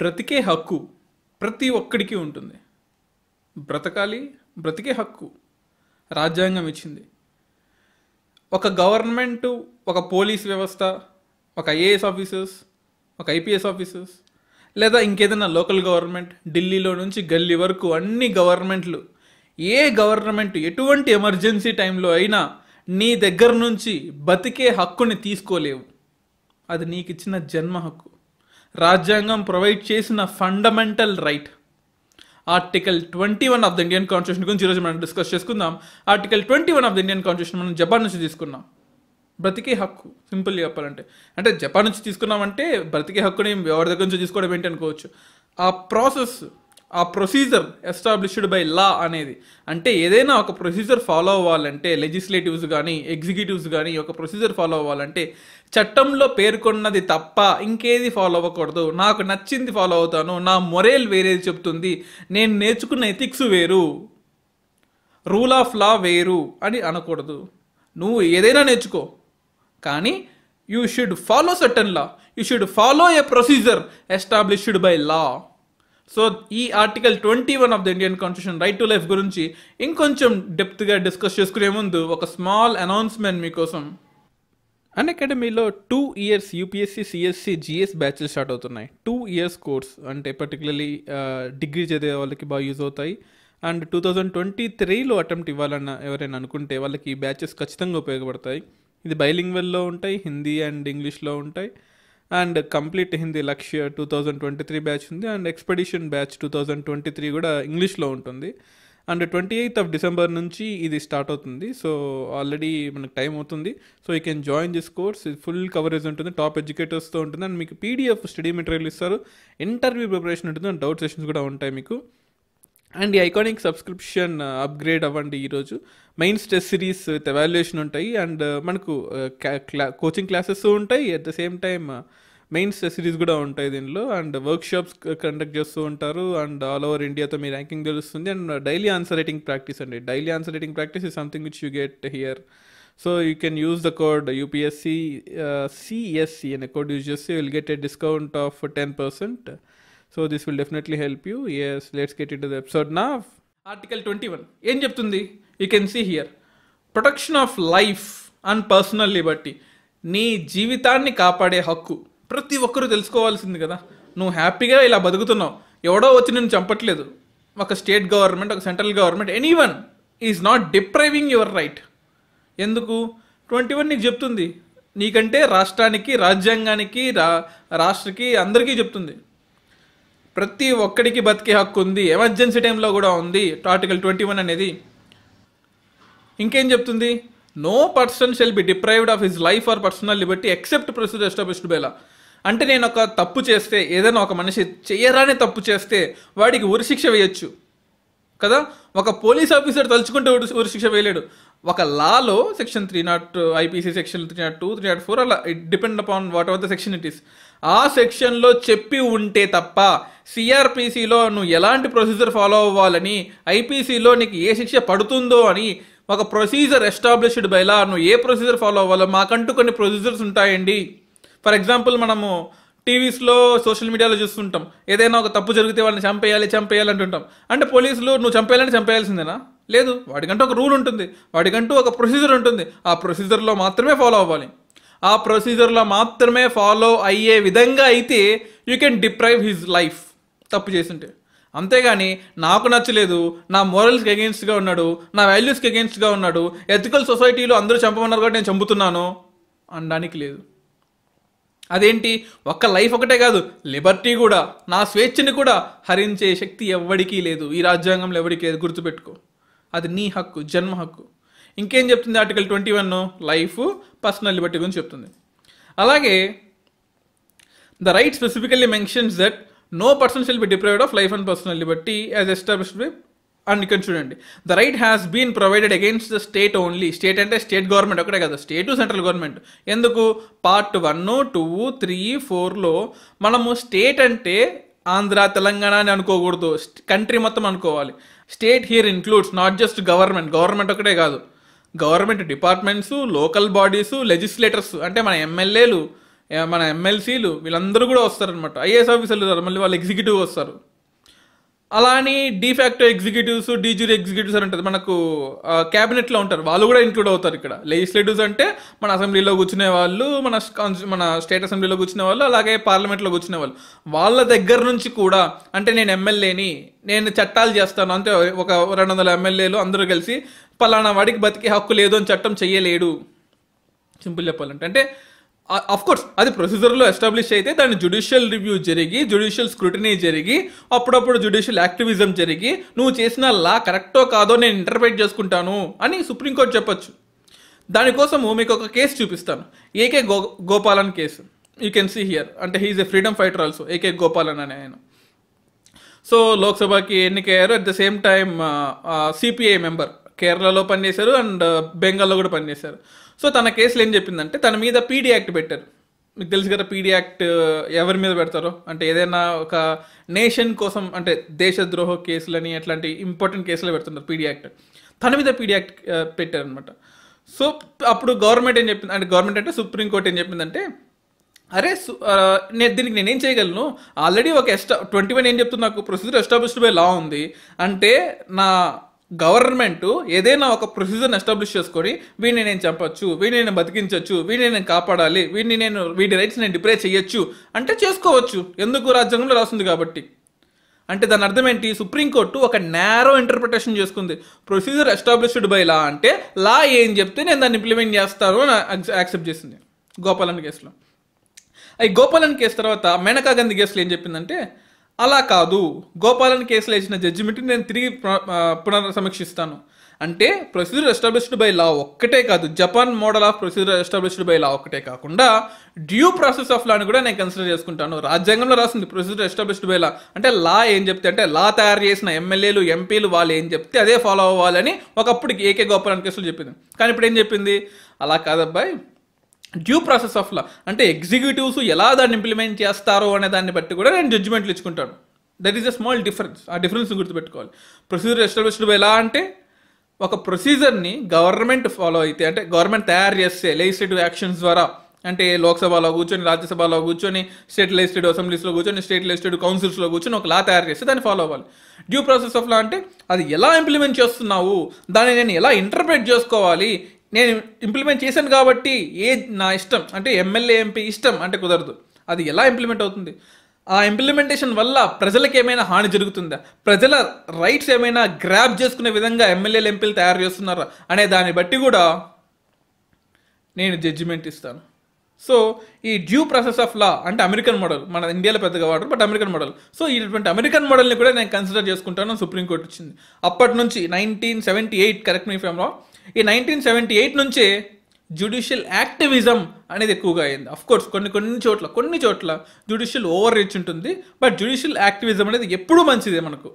బ్రతికే హక్కు ప్రతి ఒక్కడికి ఉంటుంది బ్రతకాలి బ్రతికే హక్కు రాజ్యాంగం ఇచ్చింది ఒక గవర్నమెంట్ ఒక పోలీస్ వ్యవస్థ ఒక ఐఏఎస్ ఆఫీసర్స్ ఒక ఐపీఎస్ ఆఫీసర్స్ లేదా ఇంకేదైనా లోకల్ గవర్నమెంట్ ఢిల్లీలో నుంచి గల్లీ వరకు అన్ని గవర్నమెంట్లు ఏ గవర్నమెంట్ ఎటువంటి ఎమర్జెన్సీ టైంలో అయినా నీ దగ్గర నుంచి బతికే హక్కుని తీసుకోలేవు అది నీకు ఇచ్చిన జన్మ హక్కు రాజ్యాంగం ప్రొవైడ్ చేసిన fundamental right article twenty one of the Indian constitution గురించి ఈరోజు మనం డిస్కస్ చేసుకుందాం article twenty one of the Indian constitution మనం జపాన్ నుంచి తీసుకున్నాం బ్రతికే హక్కు సింపుల్ చెప్పాలంటే అంటే జపాన్ నుంచి తీసుకున్నామంటే బ్రతికే హక్కుని ఎవరి దగ్గర నుంచి తీసుకోవడం ఏంటి అనుకోవచ్చు ఆ ప్రాసెస్ ఆ ప్రొసీజర్ ఎస్టాబ్లిష్డ్ బై లా అనేది అంటే ఏదైనా ఒక ప్రొసీజర్ ఫాలో అవ్వాలంటే లెజిస్లేటివ్స్ కానీ ఎగ్జిక్యూటివ్స్ కానీ ఒక ప్రొసీజర్ ఫాలో అవ్వాలంటే చట్టంలో పేర్కొన్నది తప్ప ఇంకేది ఫాలో అవ్వకూడదు నాకు నచ్చింది ఫాలో అవుతాను నా మొరేల్ వేరేది చెప్తుంది నేను నేర్చుకున్న ఎథిక్స్ వేరు రూల్ ఆఫ్ లా వేరు అని అనకూడదు నువ్వు ఏదైనా నేర్చుకో కానీ you should follow certain law you should follow a procedure established by law so ఈ article twenty one of the Indian constitution right to life గురించి ఇంకొంచెం డెప్త్గా డిస్కస్ చేసుకునే ముందు ఒక స్మాల్ అనౌన్స్మెంట్ మీకోసం అన్ అకాడమీలో two years UPSC CSE GS బ్యాచ్లు స్టార్ట్ అవుతున్నాయి టూ ఇయర్స్ కోర్స్ అంటే పర్టికులర్లీ డిగ్రీ uh, చదివే వాళ్ళకి బాగా యూజ్ అవుతాయి అండ్ టూ థౌజండ్ ట్వంటీ త్రీలో అటెంప్ట్ ఇవ్వాలన్న ఎవరైనా అనుకుంటే వాళ్ళకి బ్యాచెస్ ఖచ్చితంగా ఉపయోగపడతాయి ఇది బైలింగ్వెల్లో ఉంటాయి హిందీ అండ్ ఇంగ్లీష్లో ఉంటాయి and complete Hindi Lakshya two thousand twenty three batch ఉంది and expedition batch two thousand twenty three కూడా ఇంగ్లీష్లో ఉంటుంది and twenty eighth of December నుంచి ఇది స్టార్ట్ అవుతుంది సో ఆల్రెడీ మనకు టైం అవుతుంది so you can join this course full coverage ఉంటుంది టాప్ ఎడ్యుకేటర్స్తో ఉంటుంది అండ్ మీకు పీడిఎఫ్ స్టడీ మెటీరియల్ ఇస్తారు ఇంటర్వ్యూ ప్రిపరేషన్ ఉంటుంది అండ్ డౌట్ సెషన్స్ కూడా ఉంటాయి మీకు అండ్ ఈ ఐకానిక్ సబ్స్క్రిప్షన్ అప్గ్రేడ్ అవ్వండి ఈరోజు మెయిన్ స్టెస్ సిరీస్ విత్ ఎవాల్యుయేషన్ ఉంటాయి అండ్ మనకు కోచింగ్ క్లాసెస్ ఉంటాయి అట్ ద సేమ్ టైమ్ స్టెస్ సిరీస్ కూడా ఉంటాయి దీనిలో అండ్ వర్క్ షాప్స్ కండక్ట్ చేస్తూ ఉంటారు అండ్ ఆల్ ఓవర్ ఇండియాతో మీ ర్యాంకింగ్ తెలుస్తుంది and daily answer writing practice అండి daily answer writing practice is something which you get here so you can use the code UPSC CSE అనే code use చేస్తే will get a discount of ten percent so this will definitely help you ఎస్ let's get it the episode నా article twenty one ఏం చెప్తుంది you can see here protection of life and personal liberty నీ జీవితాన్ని కాపాడే హక్కు ప్రతి ఒక్కరూ తెలుసుకోవాల్సింది కదా నువ్వు హ్యాపీగా ఇలా బతుకుతున్నావు ఎవడో వచ్చి నేను చంపట్లేదు ఒక స్టేట్ గవర్నమెంట్ ఒక central government any one is not depriving your right ఎందుకు ట్వంటీ వన్ నీకు చెప్తుంది నీకంటే రాష్ట్రానికి రాజ్యాంగానికి రా రాష్ట్రకి అందరికీ చెప్తుంది ప్రతి ఒక్కడికి బతికే హక్కు ఉంది ఎమర్జెన్సీ టైంలో కూడా ఉంది ఆర్టికల్ ట్వంటీ వన్ అనేది ఇంకేం చెప్తుంది no person shall be deprived of his life or personal liberty except proceed established by law అంటే నేను ఒక తప్పు చేస్తే ఏదైనా ఒక మనిషి చేయరానే తప్పు చేస్తే వాడికి ఉరిశిక్ష వేయచ్చు కదా ఒక పోలీస్ ఆఫీసర్ తలుచుకుంటే ఊరి శిక్ష వేయలేడు ఒక లాలో section three naught IPC section three naught two three naught four అలా it depend upon what are the section it is ఆ సెక్షన్లో చెప్పి ఉంటే తప్ప సిఆర్పిసిలో నువ్వు ఎలాంటి ప్రొసీజర్ ఫాలో అవ్వాలని ఐపీసీలో నీకు ఏ శిక్ష పడుతుందో అని ఒక ప్రొసీజర్ ఎస్టాబ్లిష్డ్ బైలా నువ్వు ఏ ప్రొసీజర్ ఫాలో అవ్వాలో మాకంటూ కొన్ని ప్రొసీజర్స్ ఉంటాయండి ఫర్ ఎగ్జాంపుల్ మనము టీవీస్లో సోషల్ మీడియాలో చూస్తుంటాం ఏదైనా ఒక తప్పు జరిగితే వాళ్ళని చంపేయాలి చంపేయాలి అంటుంటాం అంటే పోలీసులు నువ్వు చంపేయాలని చంపేయాల్సిందేనా లేదు వాడికంటూ ఒక రూల్ ఉంటుంది వాడికంటూ ఒక ప్రొసీజర్ ఉంటుంది ఆ ప్రొసీజర్లో మాత్రమే ఫాలో అవ్వాలి ఆ ప్రొసీజర్లో మాత్రమే ఫాలో అయ్యే విధంగా అయితే you can deprive his life తప్పు చేస్తుంటే అంతేగాని నాకు నచ్చలేదు నా మోరల్స్కి అగెన్స్ట్గా ఉన్నాడు నా వాల్యూస్కి అగెన్స్ట్గా ఉన్నాడు ఎథికల్ సొసైటీలో అందరూ చంపమన్నారు కాబట్టి నేను చంపుతున్నాను అనడానికి లేదు అదేంటి ఒక్క లైఫ్ ఒకటే కాదు లిబర్టీ కూడా నా స్వేచ్ఛని కూడా హరించే శక్తి ఎవ్వడికీ లేదు ఈ రాజ్యాంగంలో ఎవరికి లేదు గుర్తుపెట్టుకో అది నీ హక్కు జన్మ హక్కు ఇంకేం చెప్తుంది article twenty one life personal liberty గురించి చెప్తుంది అలాగే the right specifically mentions that no person shall be deprived of life and personal liberty as established by and ఇక్కడ చూడండి the right has been provided against the state only state అంటే state government ఒకటే కదా state central government ఎందుకు part one two three ఫోర్లో మనము state అంటే ఆంధ్ర తెలంగాణ అని అనుకోకూడదు కంట్రీ మొత్తం అనుకోవాలి state here includes not just government government ఒకటే కాదు government departments local bodies legislators అంటే మన ఎమ్మెల్యేలు మన ఎమ్మెల్సీలు వీళ్ళందరూ కూడా వస్తారనమాట ఐఏఎస్ ఆఫీసర్లు మళ్ళీ వాళ్ళు ఎగ్జిక్యూటివ్ వస్తారు అలా అని డిఫాక్టో ఎగ్జిక్యూటివ్స్ డీజూరి ఎగ్జిక్యూటివ్స్ అని ఉంటుంది మనకు క్యాబినెట్లో ఉంటారు వాళ్ళు కూడా ఇంక్లూడ్ అవుతారు ఇక్కడ లెజిస్లేటివ్స్ అంటే మన అసెంబ్లీలో కూర్చునే వాళ్ళు మన మన స్టేట్ అసెంబ్లీలో కూర్చునే వాళ్ళు అలాగే పార్లమెంట్లో కూర్చునే వాళ్ళు వాళ్ళ దగ్గర నుంచి కూడా అంటే నేను ఎమ్మెల్యేని నేను చట్టాలు చేస్తాను అంటే ఒక రెండు వందల ఎమ్మెల్యేలు అందరూ కలిసి పలానా వాడికి బతికే హక్కు లేదు అని చట్టం చేయలేడు సింపుల్ చెప్పాలంటే అంటే అఫ్ కోర్స్ అది ప్రొసీజర్లో ఎస్టాబ్లిష్ అయితే దాని జుడిషియల్ రివ్యూ జరిగి జుడిషియల్ స్క్రూటినీ జరిగి అప్పుడప్పుడు జుడిషియల్ యాక్టివిజం జరిగి నువ్వు చేసిన లా కరెక్టో కాదో నేను ఇంటర్ప్రైట్ చేసుకుంటాను అని సుప్రీంకోర్టు చెప్పొచ్చు దానికోసము మీకు ఒక కేసు చూపిస్తాను ఏకే గో Gopalan case you can see here అంటే he is a freedom fighter also AK Gopalan అనే ఆయన సో లోక్సభకి ఎన్నికయ్యారు at the same time CPI member కేరళలో పనిచేశారు అండ్ uh, బెంగాల్లో కూడా పనిచేశారు సో తన కేసులు ఏం చెప్పిందంటే తన మీద పీడీ యాక్ట్ పెట్టారు మీకు తెలుసు కదా పీడీ యాక్ట్ uh, ఎవరి మీద పెడతారో అంటే ఏదైనా ఒక నేషన్ కోసం అంటే దేశద్రోహ కేసులని అట్లాంటి ఇంపార్టెంట్ కేసులు పెడుతున్నారు పీడీ యాక్ట్ తన మీద పీడీ యాక్ట్ uh, పెట్టారనమాట సో అప్పుడు గవర్నమెంట్ ఏం చెప్పింది అంటే గవర్నమెంట్ అంటే సుప్రీంకోర్టు ఏం చెప్పిందంటే అరే నేను దీనికి నేనేం చేయగలను ఆల్రెడీ ఒక ఎస్టా ట్వంటీ వన్ ఏం చెప్తుంది నాకు ప్రొసీజర్ ఎస్టాబ్లిష్డ్ బై లా ఉంది అంటే నా గవర్నమెంట్ ఏదైనా ఒక ప్రొసీజర్ని ఎస్టాబ్లిష్ చేసుకొని వీడిని నేను చంపొచ్చు వీడిని నేను బతికించవచ్చు వీడిని నేను కాపాడాలి వీడిని నేను వీడి రైట్స్ నేను డిప్రే చేయొచ్చు అంటే చేసుకోవచ్చు ఎందుకు రాజ్యాంగంలో రాస్తుంది కాబట్టి అంటే దాని అర్థం ఏంటి సుప్రీంకోర్టు ఒక నేరో ఇంటర్ప్రిటేషన్ చేసుకుంది ప్రొసీజర్ ఎస్టాబ్లిష్డ్ బై లా అంటే లా ఏం చెప్తే నేను దాన్ని ఇంప్లిమెంట్ చేస్తాను అని యాక్సెప్ట్ చేసింది గోపాలన్ కేసులో అవి గోపాలన్ కేసు తర్వాత మేనకా గాంధీ కేసులో ఏం చెప్పిందంటే అలా కాదు గోపాలన్ కేసులో వేసిన జడ్జిమెంట్ నేను తిరిగి పునర్ సమీక్షిస్తాను అంటే ప్రొసీజర్ ఎస్టాబ్లిష్డ్ బై లా ఒక్కటే కాదు Japan model of procedure established by law ఒక్కటే కాకుండా డ్యూ ప్రాసెస్ ఆఫ్ లాని కూడా నేను కన్సిడర్ చేసుకుంటాను రాజ్యాంగంలో రాసింది ప్రొసీజర్ ఎస్టాబ్లిష్డ్ బై లా అంటే లా ఏం చెప్తే అంటే లా తయారు చేసిన ఎమ్మెల్యేలు ఎంపీలు వాళ్ళు ఏం చెప్తే అదే ఫాలో అవ్వాలని ఒకప్పుడు ఏకే గోపాలన్ కేసులు చెప్పింది కానీ ఇప్పుడు ఏం చెప్పింది అలా కాదబ్బాయి డ్యూ ప్రాసెస్ ఆఫ్ లా అంటే ఎగ్జిక్యూటివ్స్ ఎలా దాన్ని ఇంప్లిమెంట్ చేస్తారో అనే దాన్ని బట్టి కూడా నేను జడ్జిమెంట్లు ఇచ్చుకుంటాను that is a small difference ఆ డిఫరెన్స్ గుర్తుపెట్టుకోవాలి ప్రొసీజర్ ఎస్టాబ్లిష్డ్ ఎలా అంటే ఒక ప్రొసీజర్ని గవర్నమెంట్ ఫాలో అయితే అంటే గవర్నమెంట్ తయారు చేస్తే లెజిస్లేటివ్ యాక్షన్స్ ద్వారా అంటే లోక్సభలో కూర్చొని రాజ్యసభలో కూర్చొని స్టేట్ లెజిస్లేటివ్ అసెంబ్లీస్లో కూర్చొని స్టేట్ లెజిస్లేటివ్ కౌన్సిల్స్లో కూర్చొని ఒక లా తయారు చేస్తే దాన్ని ఫాలో అవ్వాలి డ్యూ ప్రాసెస్ ఆఫ్ లా అంటే అది ఎలా ఇంప్లిమెంట్ చేస్తున్నావు దాన్ని నేను ఎలా ఇంటర్ప్రిట్ చేసుకోవాలి నేను ఇంప్లిమెంట్ చేశాను కాబట్టి ఏ నా ఇష్టం అంటే ఎమ్మెల్యే ఎంపీ ఇష్టం అంటే కుదరదు అది ఎలా ఇంప్లిమెంట్ అవుతుంది ఆ ఇంప్లిమెంటేషన్ వల్ల ప్రజలకు ఏమైనా హాని జరుగుతుందా ప్రజల రైట్స్ ఏమైనా గ్రాప్ చేసుకునే విధంగా ఎమ్మెల్యేలు ఎంపీలు తయారు చేస్తున్నారా అనే దాన్ని బట్టి కూడా నేను జడ్జిమెంట్ ఇస్తాను సో ఈ డ్యూ ప్రాసెస్ ఆఫ్ లా అంటే అమెరికన్ మోడల్ మన ఇండియాలో పెద్దగా వాడరు బట్ అమెరికన్ మోడల్ సో ఇటువంటి అమెరికన్ మోడల్ని కూడా నేను కన్సిడర్ చేసుకుంటాను సుప్రీంకోర్టు వచ్చింది అప్పటి నుంచి నైన్టీన్ సెవెంటీ ఎయిట్ కరెక్ట్ మీ ఫేమ్లో ఈ నైన్టీన్ సెవెంటీ ఎయిట్ నుంచే జ్యుడిషియల్ యాక్టివిజం అనేది ఎక్కువగా అయింది అఫ్ కోర్స్ కొన్ని కొన్ని చోట్ల కొన్ని చోట్ల జ్యుడిషియల్ ఓవర్ రీచ్ ఉంటుంది బట్ జ్యుడిషియల్ యాక్టివిజం అనేది ఎప్పుడూ మంచిదే మనకు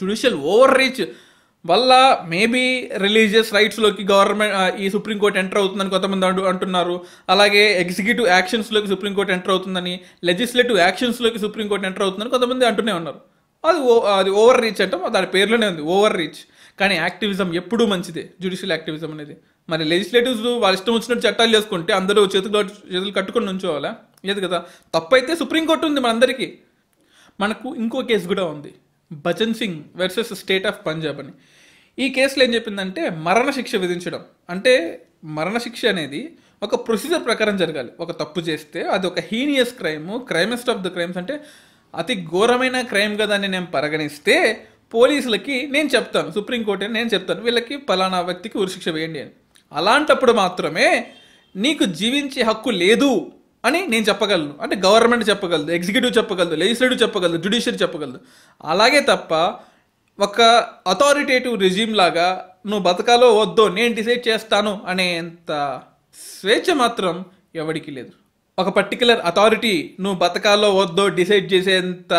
జ్యుడిషియల్ ఓవర్ రీచ్ వల్ల మేబీ రిలీజియస్ రైట్స్లోకి గవర్నమెంట్ ఈ సుప్రీంకోర్టు ఎంటర్ అవుతుందని కొంతమంది అంటున్నారు అలాగే ఎగ్జిక్యూటివ్ యాక్షన్స్లోకి సుప్రీంకోర్టు ఎంటర్ అవుతుందని లెజిస్లేటివ్ యాక్షన్స్లోకి సుప్రీంకోర్టు ఎంటర్ అవుతుందని కొంతమంది అంటూనే ఉన్నారు అది అది ఓవర్ రీచ్ అంటే దాని పేర్లోనే ఉంది ఓవర్ రీచ్ కానీ యాక్టివిజం ఎప్పుడూ మంచిదే జ్యుడిషియల్ యాక్టివిజం అనేది మరి లెజిస్లేటివ్స్ వాళ్ళ ఇష్టం వచ్చినట్టు చట్టాలు చేసుకుంటే అందరూ చేతులు చేతులు కట్టుకొని నుంచోవాలా లేదు కదా తప్పైతే సుప్రీంకోర్టు ఉంది మనందరికీ మనకు ఇంకో కేసు కూడా ఉంది Bhajan Singh versus state of Punjab అని ఈ కేసులో ఏం చెప్పిందంటే మరణశిక్ష విధించడం అంటే మరణశిక్ష అనేది ఒక ప్రొసీజర్ ప్రకారం జరగాలి ఒక తప్పు చేస్తే అది ఒక హీనియస్ క్రైమ్ క్రైమెస్ట్ ఆఫ్ ద క్రైమ్స్ అంటే అతి ఘోరమైన క్రైమ్ కదా అని నేను పరిగణిస్తే పోలీసులకి నేను చెప్తాను సుప్రీంకోర్టు అని నేను చెప్తాను వీళ్ళకి పలానా వ్యక్తికి ఉరిశిక్ష వేయండి అని అలాంటప్పుడు మాత్రమే నీకు జీవించే హక్కు లేదు అని నేను చెప్పగలను అంటే గవర్నమెంట్ చెప్పగలదు ఎగ్జిక్యూటివ్ చెప్పగలదు లెజిస్లేటివ్ చెప్పగలదు జ్యుడిషియరీ చెప్పగలదు అలాగే తప్ప ఒక అథారిటేటివ్ రెజ్యూమ్ లాగా నువ్వు బతకాలో వద్దో నేను డిసైడ్ చేస్తాను అనేంత స్వేచ్ఛ మాత్రం ఎవరికి లేదు ఒక పర్టికులర్ అథారిటీ నువ్వు బతకాలో వద్దో డిసైడ్ చేసేంత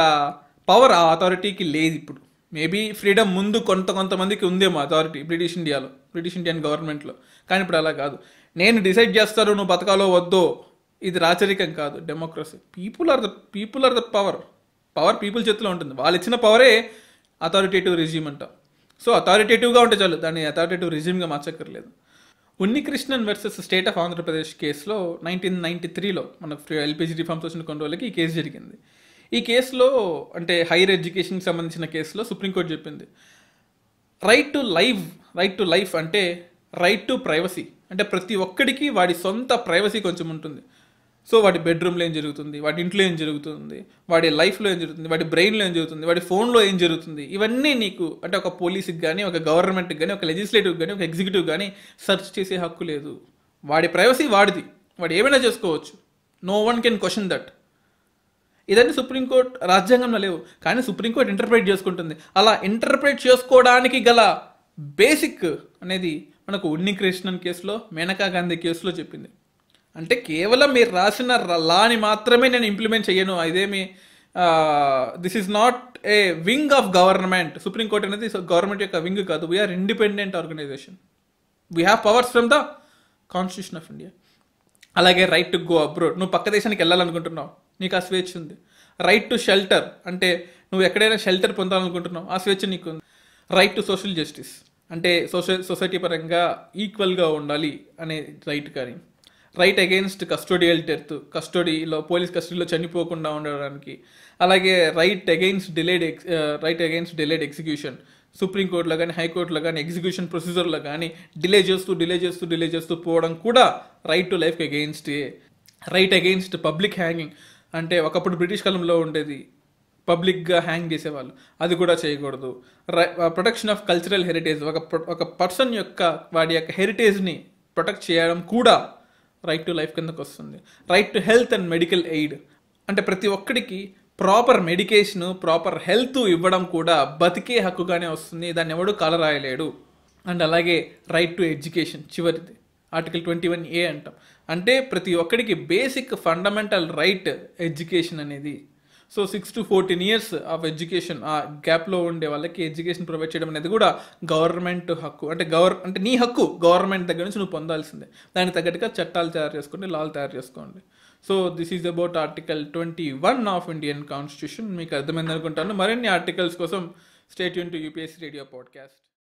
పవర్ ఆ అథారిటీకి లేదు ఇప్పుడు మేబీ ఫ్రీడమ్ ముందు కొంత కొంతమందికి ఉందేమో అథారిటీ బ్రిటిష్ ఇండియాలో బ్రిటిష్ ఇండియన్ గవర్నమెంట్లో కానీ ఇప్పుడు అలా కాదు నేను డిసైడ్ చేస్తాను నువ్వు బతకాలో వద్దో ఇది రాచరికం కాదు democracy people are the people are the power power people చేతిలో ఉంటుంది వాళ్ళు ఇచ్చిన పవరే అథారిటేటివ్ రిజ్యూమ్ అంట సో అథారిటేటివ్గా ఉంటే చాలు దాన్ని అథారిటేటివ్ రిజ్యూమ్గా మార్చక్కర్లేదు Unnikrishnan versus state of Andhra Pradesh కేసులో నైన్టీన్ నైన్టీ త్రీలో మనకు ఎల్పిజి రిఫార్మ్స్ వచ్చిన కొన్ని రోజులకి ఈ కేసు జరిగింది ఈ కేసులో అంటే హైయర్ ఎడ్యుకేషన్కి సంబంధించిన కేసులో సుప్రీంకోర్టు చెప్పింది right to life right to life అంటే రైట్ టు ప్రైవసీ అంటే ప్రతి ఒక్కడికి వాడి సొంత ప్రైవసీ కొంచెం ఉంటుంది సో వాడి బెడ్రూమ్లో ఏం జరుగుతుంది వాడి ఇంట్లో ఏం జరుగుతుంది వాడి లైఫ్లో ఏం జరుగుతుంది వాడి బ్రెయిన్లో ఏం జరుగుతుంది వాడి ఫోన్లో ఏం జరుగుతుంది ఇవన్నీ నీకు అంటే ఒక పోలీస్కి కానీ ఒక గవర్నమెంట్కి కానీ ఒక లెజిస్లేటివ్కి కానీ ఒక ఎగ్జిక్యూటివ్ కానీ సెర్చ్ చేసే హక్కు లేదు వాడి ప్రైవసీ వాడిది వాడు ఏమైనా చేసుకోవచ్చు no one can question that ఇదన్నీ సుప్రీంకోర్టు రాజ్యాంగంలో లేవు కానీ సుప్రీంకోర్టు ఇంటర్ప్రిట్ చేసుకుంటుంది అలా ఇంటర్ప్రిట్ చేసుకోవడానికి గల బేసిక్ అనేది మనకు ఉన్నికృష్ణన్ కేసులో మేనకా గాంధీ కేసులో చెప్పింది అంటే కేవలం మీరు రాసిన లాని మాత్రమే నేను ఇంప్లిమెంట్ చేయను ఇదేమి this is not a wing of government supreme court అనేది గవర్నమెంట్ యొక్క వింగ్ కాదు we are independent organization we have powers from the constitution of India అలాగే రైట్ టు గో అబ్రోడ్ నువ్వు పక్క దేశానికి వెళ్ళాలనుకుంటున్నావు నీకు ఆ స్వేచ్ఛ ఉంది రైట్ టు షెల్టర్ అంటే నువ్వు ఎక్కడైనా షెల్టర్ పొందాలనుకుంటున్నావు ఆ స్వేచ్ఛ నీకు ఉంది రైట్ టు సోషల్ జస్టిస్ అంటే సోషల్ సొసైటీ పరంగా ఈక్వల్గా ఉండాలి అనే రైట్ కానీ రైట్ అగెయిన్స్ట్ కస్టోడియల్ డెత్ కస్టడీలో పోలీస్ కస్టడీలో చనిపోకుండా ఉండడానికి అలాగే right against delayed ex right against delayed execution సుప్రీంకోర్టులో కానీ హైకోర్టులో కానీ ఎగ్జిక్యూషన్ ప్రొసీజర్లో కానీ డిలే చేస్తూ డిలే చేస్తూ డిలే చేస్తూ పోవడం కూడా రైట్ టు లైఫ్కి against right against public hanging అంటే ఒకప్పుడు బ్రిటిష్ కాలంలో ఉండేది పబ్లిక్గా హ్యాంగ్ చేసేవాళ్ళు అది కూడా చేయకూడదు ప్రొటెక్షన్ ఆఫ్ కల్చరల్ హెరిటేజ్ ఒక ఒక పర్సన్ యొక్క వాడి యొక్క హెరిటేజ్ని ప్రొటెక్ట్ చేయడం కూడా రైట్ టు లైఫ్ కిందకు వస్తుంది right to health and medical aid అంటే ప్రతి ఒక్కడికి ప్రాపర్ మెడికేషన్ ప్రాపర్ హెల్త్ ఇవ్వడం కూడా బతికే హక్కుగానే వస్తుంది దాన్ని ఎవడు కాలరాయలేడు అండ్ అలాగే రైట్ టు ఎడ్యుకేషన్ చివరిది ఆర్టికల్ ట్వంటీ వన్ ఏ అంటాం అంటే ప్రతి ఒక్కడికి బేసిక్ ఫండమెంటల్ రైట్ ఎడ్యుకేషన్ అనేది so six to fourteen years of education ఆ గ్యాప్లో ఉండే వాళ్ళకి ఎడ్యుకేషన్ ప్రొవైడ్ చేయడం అనేది కూడా గవర్నమెంట్ హక్కు అంటే గవర్ అంటే నీ హక్కు గవర్నమెంట్ దగ్గర నుంచి నువ్వు పొందాల్సిందే దానికి తగ్గట్టుగా చట్టాలు తయారు చేసుకోండి లాలు తయారు చేసుకోండి so this is about article twenty one of Indian constitution మీకు అర్థమైంది అనుకుంటాను మరిన్ని ఆర్టికల్స్ కోసం స్టేట్ యూన్ టు యూపీఎస్సీ రేడియో పాడ్కాస్ట్